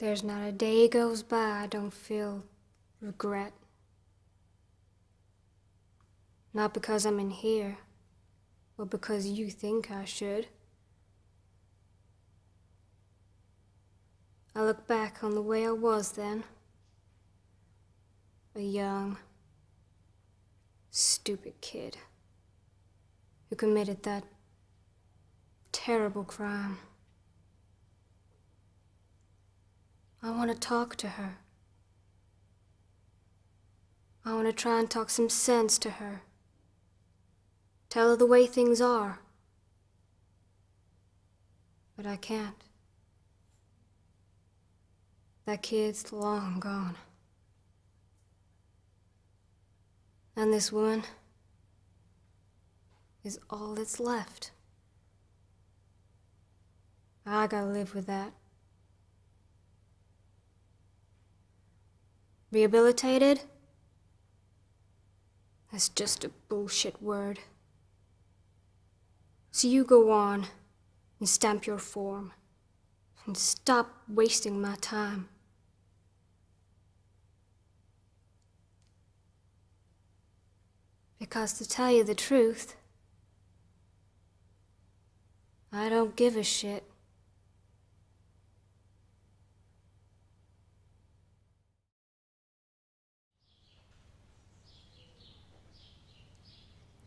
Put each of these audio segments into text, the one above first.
There's not a day goes by I don't feel regret. Not because I'm in here, or because you think I should. I look back on the way I was then. A young, stupid kid who committed that terrible crime. I want to talk to her. I want to try and talk some sense to her. Tell her the way things are. But I can't. That kid's long gone. And this woman is all that's left. I gotta live with that. Rehabilitated? That's just a bullshit word. So you go on and stamp your form and stop wasting my time. Because to tell you the truth, I don't give a shit.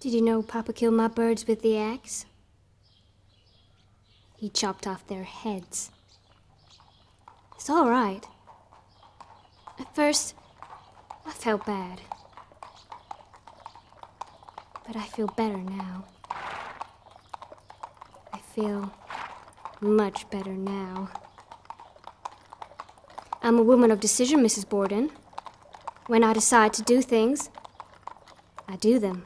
Did you know Papa killed my birds with the axe? He chopped off their heads. It's all right. At first, I felt bad. But I feel better now. I feel much better now. I'm a woman of decision, Mrs. Borden. When I decide to do things, I do them.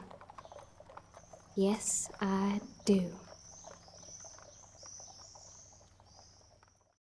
Yes, I do.